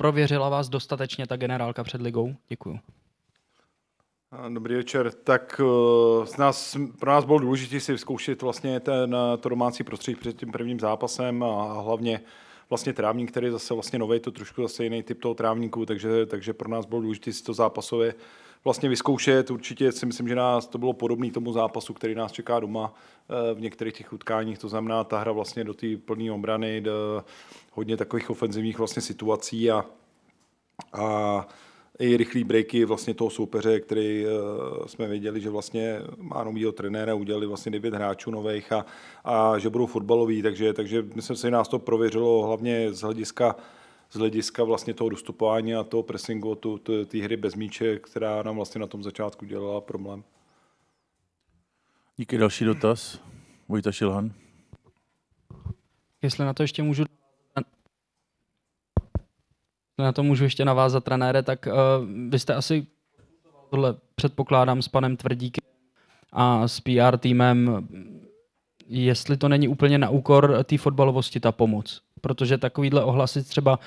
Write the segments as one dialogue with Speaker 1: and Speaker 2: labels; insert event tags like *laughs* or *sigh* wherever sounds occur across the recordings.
Speaker 1: Prověřila vás dostatečně ta generálka před ligou? Děkuju.
Speaker 2: Dobrý večer. Tak z eh, nás, pro nás bylo důležité si vyzkoušet vlastně ten, eh, to domácí prostředí před tím prvním zápasem a hlavně vlastně trávník, který je zase vlastně nový, to trošku zase jiný typ toho trávníku, takže, takže pro nás bylo důležité si to zápasově vlastně vyzkoušet. Určitě si myslím, že nás to bylo podobné tomu zápasu, který nás čeká doma eh, v některých těch utkáních. To znamená, ta hra vlastně do té plné obrany, do hodně takových ofenzivních vlastně situací a a i rychlý breaky vlastně toho soupeře, který uh, jsme věděli, že vlastně má novýho trenéra, udělali vlastně devět hráčů nových a, a, že budou fotbaloví, takže, takže myslím si, že nás to prověřilo hlavně z hlediska z hlediska vlastně toho dostupování a toho pressingu, té hry bez míče, která nám vlastně na tom začátku dělala problém.
Speaker 1: Díky, další dotaz. Vojta Šilhan. Jestli na to ještě můžu na to můžu ještě navázat, trenére, tak uh, vy jste asi tohle předpokládám s panem Tvrdíkem a s PR týmem, jestli to není úplně na úkor té fotbalovosti ta pomoc. Protože takovýhle ohlasy třeba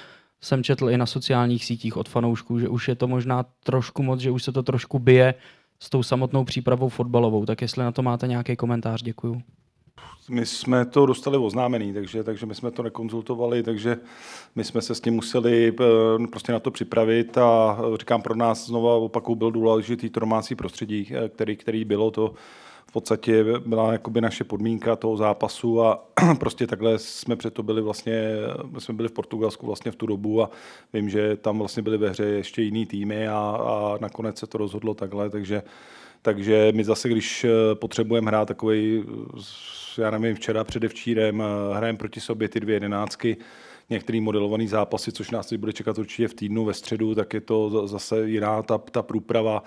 Speaker 1: jsem četl i na sociálních sítích od fanoušků, že už je to možná trošku moc, že už se to trošku bije s tou samotnou přípravou fotbalovou. Tak jestli na to máte nějaký komentář, děkuju.
Speaker 2: My jsme to dostali oznámený, takže, takže my jsme to nekonzultovali, takže my jsme se s tím museli eh, prostě na to připravit a eh, říkám, pro nás znova opaku byl důležitý to domácí prostředí, eh, který, který bylo to, v podstatě byla jakoby naše podmínka toho zápasu a *clears throat* prostě takhle jsme před to byli vlastně, jsme byli v Portugalsku vlastně v tu dobu a vím, že tam vlastně byly ve hře ještě jiný týmy a, a nakonec se to rozhodlo takhle, takže takže my zase, když eh, potřebujeme hrát takový, eh, já nevím, včera předevčírem, eh, hrajeme proti sobě ty dvě jedenáctky, některý modelovaný zápasy, což nás teď bude čekat určitě v týdnu ve středu, tak je to zase jiná ta, ta průprava.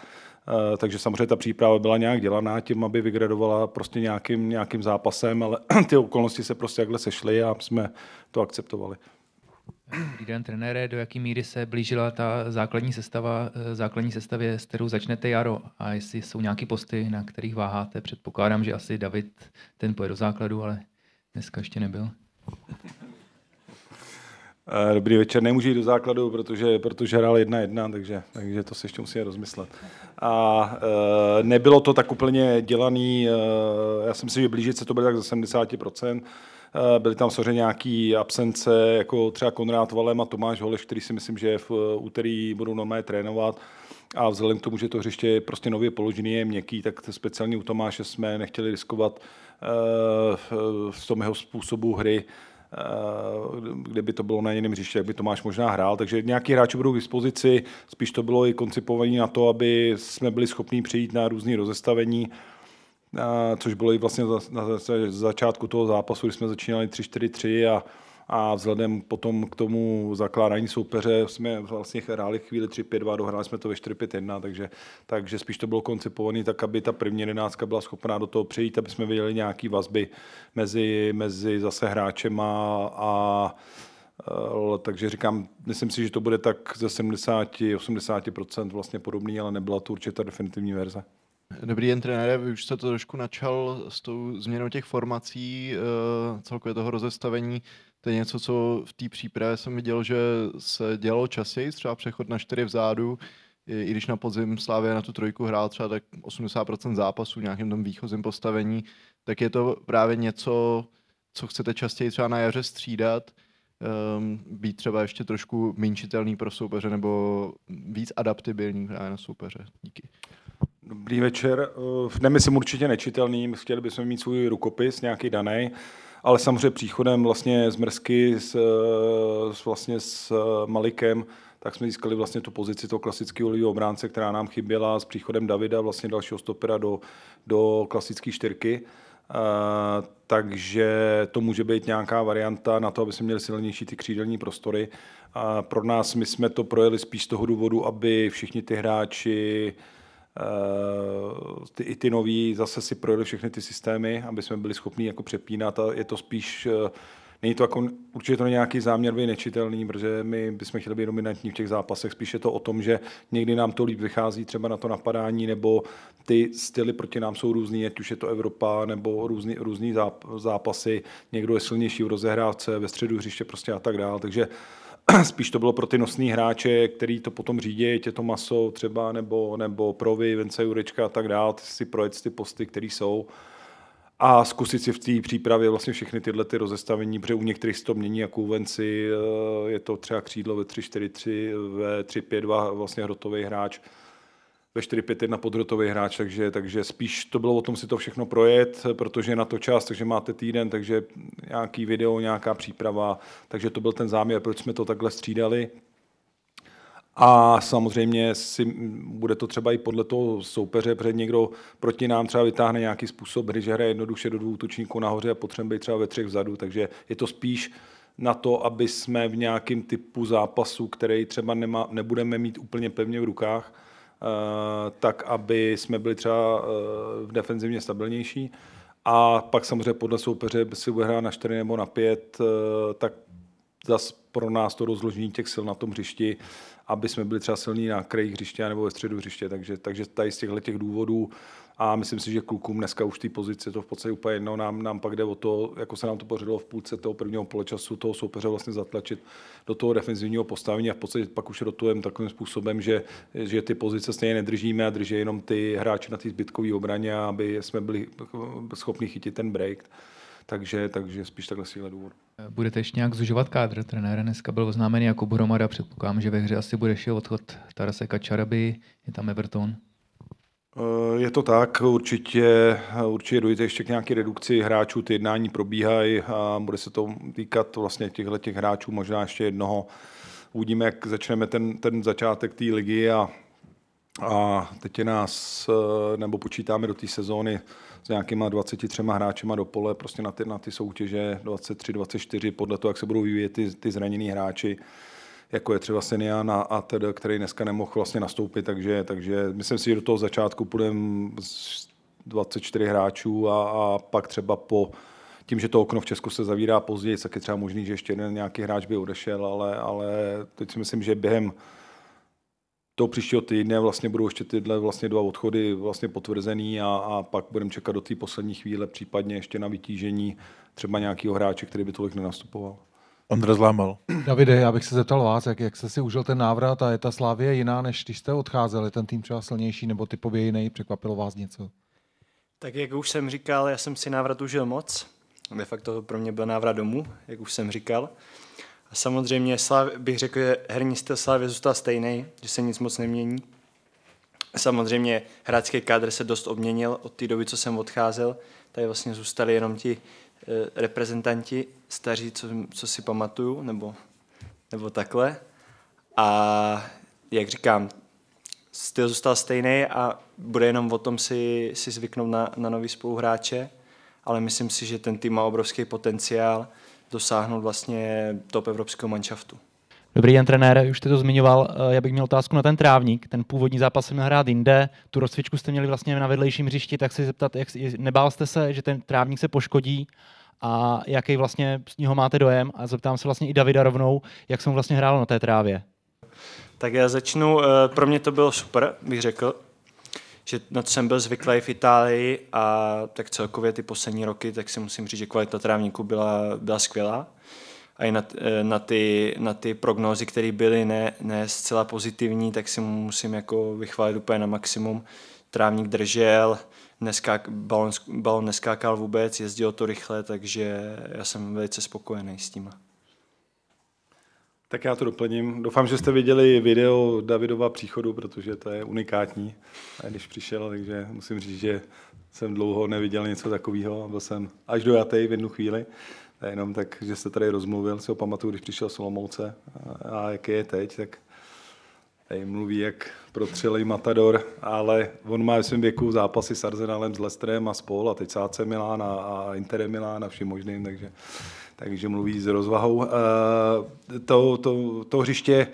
Speaker 2: Takže samozřejmě ta příprava byla nějak dělaná tím, aby vygradovala prostě nějakým, nějakým zápasem, ale *clears throat* ty okolnosti se prostě takhle sešly a jsme to akceptovali.
Speaker 1: Dobrý den, trenére. Do jaké míry se blížila ta základní sestava, eh, základní sestavě, s kterou začnete jaro? A jestli jsou nějaké posty, na kterých váháte? Předpokládám, že asi David ten pojede do základu, ale dneska ještě nebyl.
Speaker 2: Eh, dobrý večer, nemůžu jít do základu, protože, protože hrál jedna jedna, takže, takže to se ještě musí rozmyslet. A eh, nebylo to tak úplně dělaný, já jsem si myslím, že blížit se to bude tak za 70%. Eh, byly tam samozřejmě nějaké absence, jako třeba Konrád Valem a Tomáš Holeš, který si myslím, že v eh, úterý budou normálně trénovat. A vzhledem k tomu, že to hřiště je prostě nově položený, je měkký, tak speciálně u Tomáše jsme nechtěli riskovat eh, v tom jeho způsobu hry, kdyby to bylo na jiném hřiště, jak by Tomáš možná hrál. Takže nějaký hráči budou k dispozici, spíš to bylo i koncipovaní na to, aby jsme byli schopni přijít na různé rozestavení což bylo i vlastně na začátku toho zápasu, kdy jsme začínali 3-4-3 a a vzhledem potom k tomu zakládání soupeře jsme vlastně hráli chvíli 3-5-2, dohráli jsme to ve 4-5-1, takže, takže spíš to bylo koncipované tak, aby ta první jedenáctka byla schopná do toho přejít, aby jsme viděli nějaké vazby mezi, mezi zase hráčem a, a eh, takže říkám, myslím si, že to bude tak ze 70-80% vlastně podobný, ale nebyla to určitě ta definitivní verze.
Speaker 1: Dobrý den, trenére. Vy už jste to trošku načal s tou změnou těch formací, eh, celkově toho rozestavení. To je něco, co v té přípravě jsem viděl, že se dělalo častěji, třeba přechod na čtyři vzadu, i když na podzim Slávě na tu trojku hrál třeba tak 80% zápasů v nějakém tom výchozím postavení, tak je to právě něco, co chcete častěji třeba na jaře střídat, ehm, být třeba ještě trošku minčitelný pro soupeře nebo víc adaptibilní právě na soupeře. Díky.
Speaker 2: Dobrý večer. Eh, Nemyslím určitě nečitelným, chtěli bychom mít svůj rukopis, nějaký daný, ale samozřejmě příchodem vlastně z Mrsky s, eh, s, vlastně s eh, Malikem, tak jsme získali vlastně tu pozici toho klasického levého obránce, která nám chyběla s příchodem Davida, vlastně dalšího stopera do, do klasické čtyřky. Uh, takže to může být nějaká varianta na to, aby jsme měli silnější ty křídelní prostory. Uh, pro nás my jsme to projeli spíš z toho důvodu, aby všichni ty hráči uh, Eh, ty, i ty nový zase si projeli všechny ty systémy, aby jsme byli schopni jako přepínat a je to spíš eh, Není to jako, určitě to není nějaký záměr by nečitelný, protože my bychom chtěli být dominantní v těch zápasech. Spíš je to o tom, že někdy nám to líp vychází třeba na to napadání, nebo ty styly proti nám jsou různý, ať už je to Evropa, nebo různý, různý zápasy. Někdo je silnější v rozehrávce, ve středu hřiště prostě a tak dále. Takže *clears throat* spíš to bylo pro ty nosní hráče, který to potom řídí, tě to maso třeba, nebo, nebo provy, Vence Jurečka a tak dále, si projet ty posty, které jsou a zkusit si v té přípravě vlastně všechny tyhle ty rozestavení, protože u některých se to mění, jako u Venci eh, je to třeba křídlo ve 3-4-3, ve 3-5-2 vlastně hrotový hráč, ve 4-5-1 podrotový hráč, takže, takže spíš to bylo o tom si to všechno projet, protože je na to čas, takže máte týden, takže nějaký video, nějaká příprava, takže to byl ten záměr, proč jsme to takhle střídali. A samozřejmě si, bude to třeba i podle toho soupeře, protože někdo proti nám třeba vytáhne nějaký způsob hry, že hraje jednoduše do dvou útočníků nahoře a potřebuje být třeba ve třech vzadu, takže je to spíš na to, aby jsme v nějakém typu zápasu, který třeba nema, nebudeme mít úplně pevně v rukách, Eh, tak aby jsme byli třeba eh, v defenzivně stabilnější. A pak samozřejmě podle soupeře by si bude hrát na 4 nebo na 5, eh, tak zas pro nás to rozložení těch sil na tom hřišti, aby jsme byli třeba silní na kraji hřiště nebo ve středu hřiště. Takže, takže tady z těchto těch důvodů a myslím si, že klukům dneska už ty pozice to v podstatě úplně jedno, nám, nám pak jde o to, jako se nám to pořadilo v půlce toho prvního polečasu, toho soupeře vlastně zatlačit do toho defenzivního postavení a v podstatě pak už rotujeme takovým způsobem, že, že ty pozice stejně nedržíme a drží jenom ty hráči na ty zbytkové obraně, aby jsme byli schopni chytit ten break. Takže, takže spíš takhle síle důvod.
Speaker 1: Budete ještě nějak zužovat kádr trenéra? Dneska byl oznámený jako Boromada, předpokládám, že ve hře asi bude šel odchod Tarase Kačaraby, je tam Everton.
Speaker 2: Eh, je to tak, určitě, určitě dojde ještě k nějaké redukci hráčů, ty jednání probíhají a bude se to týkat vlastně těchto těch hráčů, možná ještě jednoho. Uvidíme, jak začneme ten, ten začátek té ligy a, a teď je nás, eh, nebo počítáme do té sezóny s nějakýma 23 hráčema do pole, prostě na ty, na ty soutěže 23-24, podle toho, jak se budou vyvíjet ty, ty zranění hráči jako je třeba Senian a ATD, který dneska nemohl vlastně nastoupit, takže, takže myslím si, že do toho začátku půjdeme 24 hráčů a, a pak třeba po tím, že to okno v Česku se zavírá později, tak je třeba možný, že ještě jeden nějaký hráč by odešel, ale, ale teď si myslím, že během to příštího týdne vlastně budou ještě tyhle vlastně dva odchody vlastně potvrzený a, a pak budeme čekat do té poslední chvíle, případně ještě na vytížení třeba nějakého hráče, který by tolik nenastupoval. Ondra Zlámal. Davide, já bych se zeptal vás, jak, jak jste si užil ten návrat a je ta Slávě jiná, než když jste odcházeli, ten tým třeba silnější nebo typově jiný, překvapilo vás něco?
Speaker 1: Tak jak už jsem říkal, já jsem si návrat užil moc. De facto pro mě byl návrat domů, jak už jsem říkal. A samozřejmě Slav, bych řekl, že herní styl Slávě zůstal stejný, že se nic moc nemění. Samozřejmě hráčský kádr se dost obměnil od té doby, co jsem odcházel. Tady vlastně zůstali jenom ti Eh, reprezentanti staří, co, co si pamatuju, nebo, nebo takhle. A jak říkám, styl zůstal stejný a bude jenom o tom si, si zvyknout na, na nový spoluhráče, ale myslím si, že ten tým má obrovský potenciál dosáhnout vlastně top evropského manšaftu. Dobrý den, trenér, už jste to zmiňoval, eh, já bych měl otázku na ten trávník. Ten původní zápas jsem měl hrát jinde, tu rozcvičku jste měli vlastně na vedlejším hřišti, tak se zeptat, jak, nebál jste se, že ten trávník se poškodí a jaký vlastně z něho máte dojem a zeptám se vlastně i Davida rovnou, jak jsem vlastně hrál na té trávě. Tak já začnu, eh, pro mě to bylo super, bych řekl, že na co jsem byl zvyklý v Itálii a tak celkově ty poslední roky, tak si musím říct, že kvalita trávníku byla, byla skvělá. A i na, e, na, ty, na ty prognózy, které byly ne, ne zcela pozitivní, tak si musím jako vychválit úplně na maximum. Trávník držel, neskák, balon, balon neskákal vůbec, jezdilo to rychle, takže já jsem velice spokojený s tím.
Speaker 2: Tak já to doplním. Doufám, že jste viděli video Davidova příchodu, protože to je unikátní. A když přišel, takže musím říct, že jsem dlouho neviděl něco takového byl jsem až dojatý v jednu chvíli. A jenom tak, že se tady rozmluvil, si ho pamatuju, když přišel Solomouce a jaký je teď, tak tady mluví jak protřelej Matador, ale on má v svém věku zápasy s Arsenalem, s Lestrem a spol a teď Sáce Milán a, a Inter Milán a vším možným, takže, takže mluví s rozvahou. E, to, to, to hřiště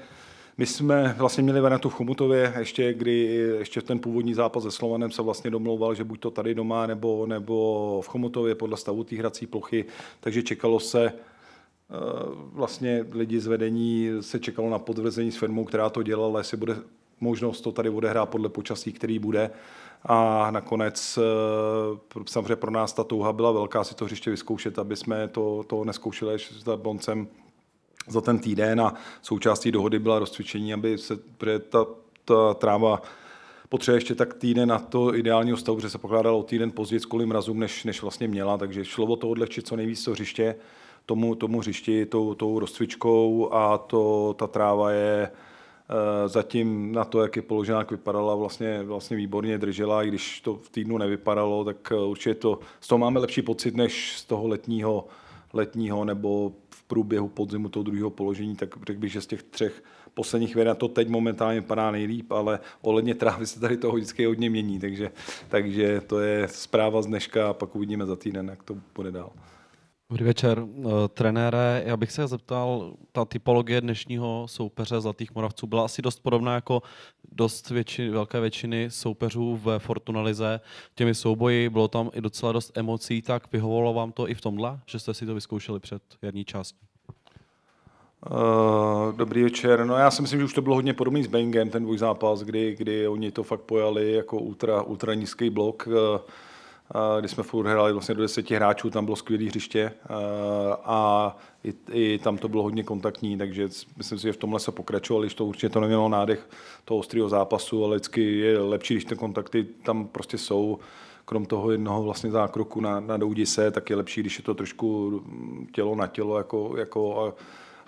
Speaker 2: my jsme vlastně měli Venetu v Chomutově, ještě, kdy, ještě ten původní zápas se Slovanem se vlastně domlouval, že buď to tady doma nebo, nebo v Chomutově podle stavu té hrací plochy, takže čekalo se, eh, vlastně lidi z vedení se čekalo na podvrzení s firmou, která to dělala, jestli bude možnost to tady odehrát podle počasí, který bude. A nakonec eh, samozřejmě pro nás ta touha byla velká si to hřiště vyzkoušet, aby jsme to, to neskoušeli ještě s Boncem za ten týden a součástí dohody byla rozcvičení, aby se, protože ta, ta tráva potřebuje ještě tak týden na to ideálního stavu, že se pokládalo o týden později kvůli mrazům, než, než vlastně měla, takže šlo o to odlehčit co nejvíc to hřiště, tomu, tomu hřišti, tou, tou rozcvičkou a to, ta tráva je e, zatím na to, jak je položená, jak vypadala, vlastně, vlastně výborně držela, i když to v týdnu nevypadalo, tak eh, určitě to, z toho máme lepší pocit, než z toho letního, letního nebo průběhu podzimu toho druhého položení, tak řekl bych, že z těch třech posledních věd na to teď momentálně padá nejlíp, ale ohledně trávy se tady toho vždycky hodně mění, takže, takže to je zpráva z dneška a pak uvidíme za týden, jak to bude dál. Dobrý večer, eh, trenére. Já bych se zeptal, ta typologie dnešního soupeře Zlatých Moravců byla asi dost podobná jako dost většiny, velké většiny soupeřů ve Fortunalize. Těmi souboji bylo tam i docela dost emocí, tak vyhovovalo vám to i v tomhle, že jste si to vyzkoušeli před jarní částí? Eh, dobrý večer. No já si myslím, že už to bylo hodně podobný s Bengem, ten dvojzápas, kdy, kdy oni to fakt pojali jako ultra, ultra nízký blok. Eh, kdy jsme furt hráli vlastně do deseti hráčů, tam bylo skvělé hřiště a i, i, tam to bylo hodně kontaktní, takže myslím si, že v tomhle se pokračovali, že to určitě to nemělo nádech toho ostrého zápasu, ale vždycky je lepší, když ty kontakty tam prostě jsou krom toho jednoho vlastně zákroku na, na se, tak je lepší, když je to trošku mm, tělo na tělo jako, jako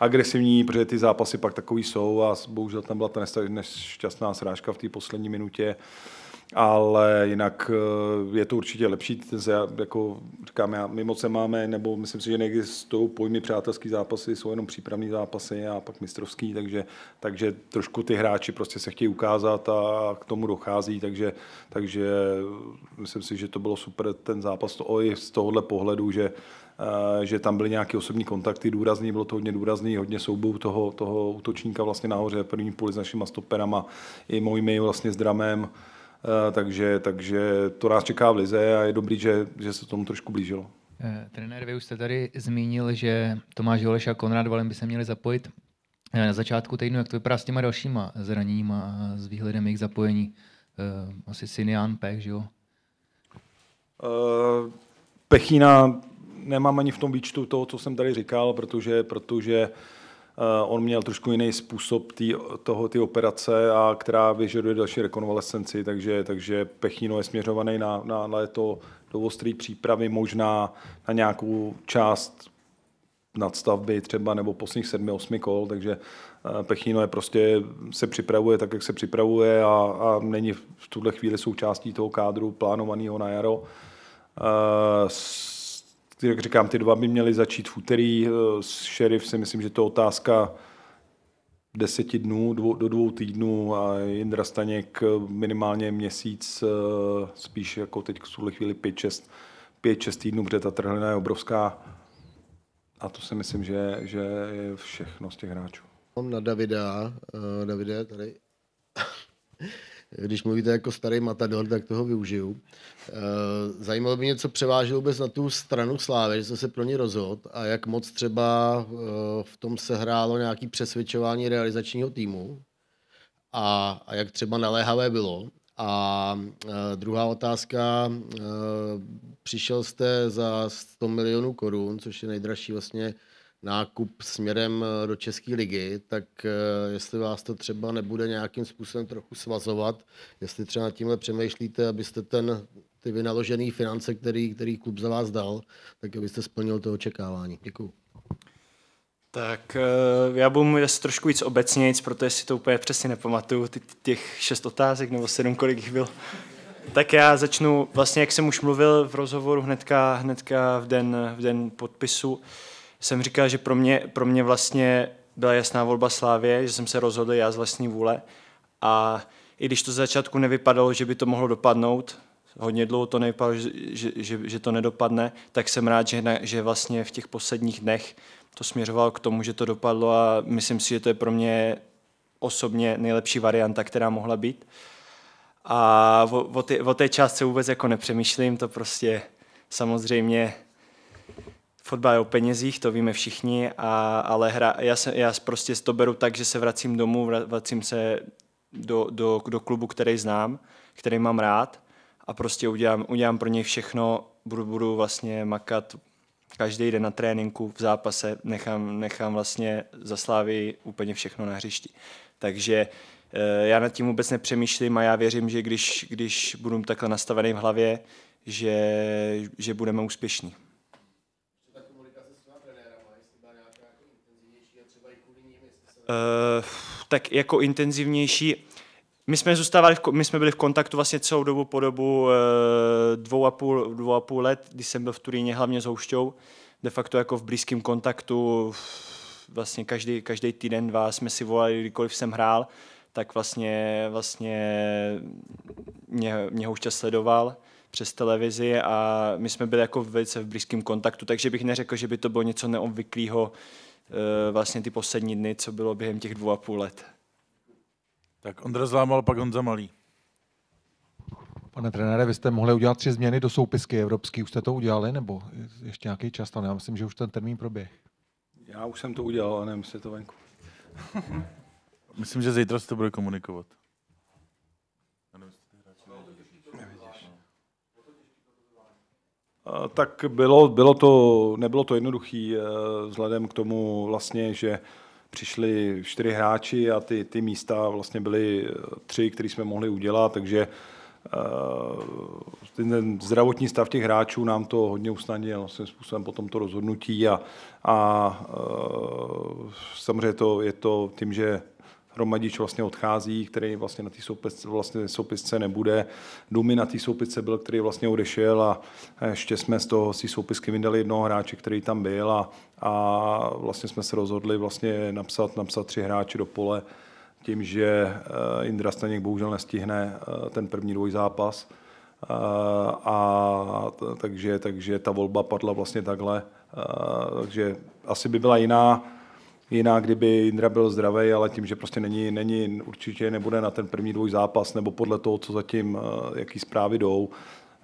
Speaker 2: agresivní, protože ty zápasy pak takový jsou a bohužel tam byla ta nešťastná srážka v té poslední minutě ale jinak eh, je to určitě lepší, jako říkám, já, my moc máme, nebo myslím si, že neexistují pojmy přátelský zápasy, jsou jenom přípravní zápasy a pak mistrovský, takže, takže trošku ty hráči prostě se chtějí ukázat a k tomu dochází, takže, takže myslím si, že to bylo super ten zápas, to i z tohohle pohledu, že eh, že tam byly nějaké osobní kontakty důrazný, bylo to hodně důrazný, hodně soubou toho, toho útočníka vlastně nahoře, první půli s našima stoperama, i mojimi vlastně s dramem, Eh, takže, takže to nás čeká v lize a je dobrý, že, že se tomu trošku blížilo.
Speaker 1: Eh, trenér, vy už jste tady zmínil, že Tomáš Holeš a Konrad Valen by se měli zapojit eh, na začátku týdnu. Jak to vypadá s těma dalšíma
Speaker 2: zraněníma
Speaker 1: a s výhledem jejich zapojení? Asi Sinian, Pech, že jo?
Speaker 2: Pechína nemám ani v tom výčtu toho, co jsem tady říkal, protože, protože Eh, on měl trošku jiný způsob tý, toho ty operace, a která vyžaduje další rekonvalescenci, takže, takže Pechino je směřovaný na, na léto do ostré přípravy, možná na nějakou část nadstavby třeba nebo posledních sedmi, osmi kol, takže eh, Pechino je prostě se připravuje tak, jak se připravuje a, a není v tuhle chvíli součástí toho kádru plánovaného na jaro. Uh, jak říkám, ty dva by měly začít v úterý. Eh, s šerif si myslím, že to je otázka deseti dnů dvou, do dvou týdnů a Jindra Staněk eh, minimálně měsíc, eh, spíš jako teď v tuhle chvíli pět šest, pět šest týdnů, protože ta trhlina je obrovská a to si myslím, že, že je všechno z těch hráčů. Mám na Davida, uh, Davide, tady. Když mluvíte jako starý matador, tak toho využiju. Eh, zajímalo by mě, co
Speaker 1: převážilo vůbec na tu stranu slávy, že jste se pro ně rozhodl a jak moc třeba eh, v tom se hrálo nějaké přesvědčování realizačního týmu a, a jak třeba naléhavé bylo. A eh, druhá otázka, přišel jste za 100 milionů korun, což je nejdražší vlastně nákup směrem
Speaker 2: eh, do České ligy, tak eh, jestli vás to třeba nebude nějakým způsobem trochu svazovat, jestli třeba nad tímhle přemýšlíte, abyste ten, ty vynaložené finance, který, který klub za vás dal, tak abyste splnil to očekávání. Děkuju.
Speaker 1: Tak eh, já budu mluvit trošku víc obecnějc, protože si to úplně přesně nepamatuju, těch šest otázek nebo sedm, kolik jich bylo. Tak já začnu, vlastně jak jsem už mluvil v rozhovoru hnedka, hnedka v, den, v den podpisu, jsem říkal, že pro mě, pro mě vlastně byla jasná volba Slávě, že jsem se rozhodl já z vlastní vůle a i když to z začátku nevypadalo, že by to mohlo dopadnout, hodně dlouho to nevypadalo, že, že, že, že to nedopadne, tak jsem rád, že, na, že vlastně v těch posledních dnech to směřovalo k tomu, že to dopadlo a myslím si, že to je pro mě osobně nejlepší varianta, která mohla být. A o, o, ty, o té částce vůbec jako nepřemýšlím, to prostě samozřejmě fotbal je o penězích, to víme všichni, a, ale hra, já, se, já prostě to beru tak, že se vracím domů, vracím se do, do, do klubu, který znám, který mám rád a prostě udělám, udělám pro něj všechno, budu, budu vlastně makat každý den na tréninku, v zápase, nechám, nechám vlastně za Slávy úplně všechno na hřišti. Takže eh, já nad tím vůbec nepřemýšlím a já věřím, že když, když budu takhle nastavený v hlavě, že, že budeme úspěšní. Eh, tak jako intenzivnější. My jsme, zůstávali v, my jsme byli v kontaktu vlastně celou dobu po dobu eh, dvou a půl, dvou a půl let, když jsem byl v Turíně hlavně s Houšťou, de facto jako v blízkém kontaktu vlastně každý, každý týden, dva jsme si volali, kdykoliv jsem hrál, tak vlastně, vlastně mě, mě Houšťa sledoval přes televizi a my jsme byli jako velice v blízkém kontaktu, takže bych neřekl, že by to bylo něco neobvyklého, Eh, vlastně ty poslední dny, co bylo během těch dvou a půl let. Tak Ondra Zlámal, pak Honza
Speaker 2: Malý. Pane trenére, vy jste mohli udělat tři změny do soupisky evropské? Už jste to udělali, nebo ještě nějaký čas? já myslím, že už ten termín proběh. Já už jsem to udělal, ale nevím, jestli to venku.
Speaker 1: myslím, že zítra se to bude komunikovat.
Speaker 2: Tak bylo, bylo to, nebylo to jednoduché eh, vzhledem k tomu vlastně, že přišli čtyři hráči a ty, ty místa vlastně byly eh, tři, které jsme mohli udělat, takže eh, ten zdravotní stav těch hráčů nám to hodně usnadnil svým způsobem potom to rozhodnutí a, a samozřejmě to, je to tím, že Hromadič vlastně odchází, který vlastně na té soupisce, vlastně soupisce nebude. Dumy na té soupisce byl, který vlastně odešel a ještě jsme z toho si soupisky vydali jednoho hráče, který tam byl a, a vlastně jsme se rozhodli vlastně napsat, napsat tři hráče do pole tím, že eh, Indra Staněk bohužel nestihne eh, ten první dvojzápas. Eh, a takže, takže ta volba padla vlastně takhle. Takže asi by byla jiná, jiná, kdyby Jindra byl zdravý, ale tím, že prostě není, není, určitě nebude na ten první dvoj zápas, nebo podle toho, co zatím, eh, jaký zprávy jdou.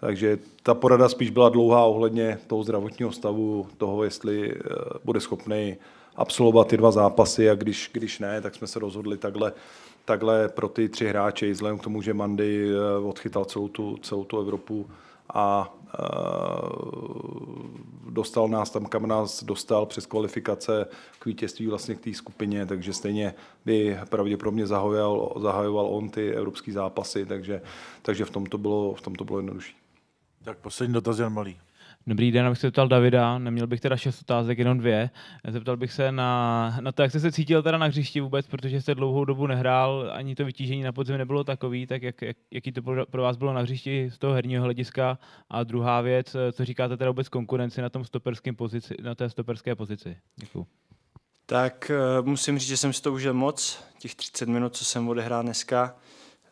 Speaker 2: Takže ta porada spíš byla dlouhá ohledně toho zdravotního stavu, toho, jestli eh, bude schopný absolvovat ty dva zápasy a když, když ne, tak jsme se rozhodli takhle, takhle pro ty tři hráče, vzhledem k tomu, že Mandy eh, odchytal celou tu, celou tu Evropu, a e, dostal nás tam, kam nás dostal přes kvalifikace k vítězství vlastně k té skupině, takže stejně by pravděpodobně zahajoval, zahajoval on ty evropské zápasy, takže, takže v tom to bylo, v tom to bylo jednodušší. Tak poslední dotaz, Jan Malý.
Speaker 1: Dobrý den, abych se zeptal Davida, neměl bych teda šest otázek, jenom dvě. Zeptal bych se na, na to, jak jste se cítil teda na hřišti vůbec, protože jste dlouhou dobu nehrál, ani to vytížení na podzim nebylo takový, tak jak, jak, jaký to pro, pro vás bylo na hřišti z toho herního hlediska. A druhá věc, co říkáte teda vůbec konkurenci na, tom stoperském pozici, na té stoperské pozici. Děkuju. Tak eh, musím říct, že jsem si to užil moc, těch 30 minut, co jsem odehrál dneska.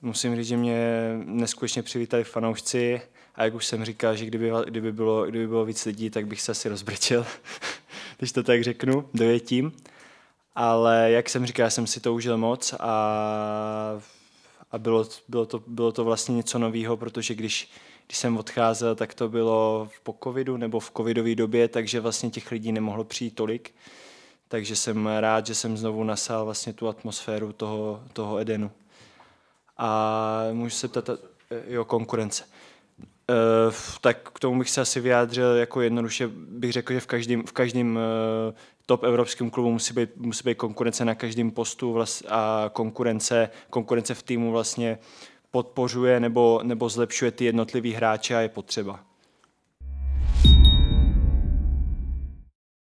Speaker 1: Musím říct, že mě neskutečně přivítali fanoušci, a jak už jsem říkal, že kdyby, kdyby, bylo, kdyby bylo víc lidí, tak bych se asi rozbrčil, *laughs* když to tak řeknu, dojetím. Ale jak jsem říkal, já jsem si to užil moc a, a bylo, bylo, to, bylo to vlastně něco nového, protože když, když jsem odcházel, tak to bylo po covidu nebo v covidové době, takže vlastně těch lidí nemohlo přijít tolik. Takže jsem rád, že jsem znovu nasál vlastně tu atmosféru toho, toho Edenu. A můžu se ptat, eh, jo, konkurence. Uh, tak k tomu bych se asi vyjádřil jako jednoduše, bych řekl, že v každém, v každém uh, eh, top evropském klubu musí být, musí být konkurence na každém postu vlast, a konkurence, konkurence v týmu vlastně podpořuje nebo, nebo zlepšuje ty jednotlivý hráče a je potřeba.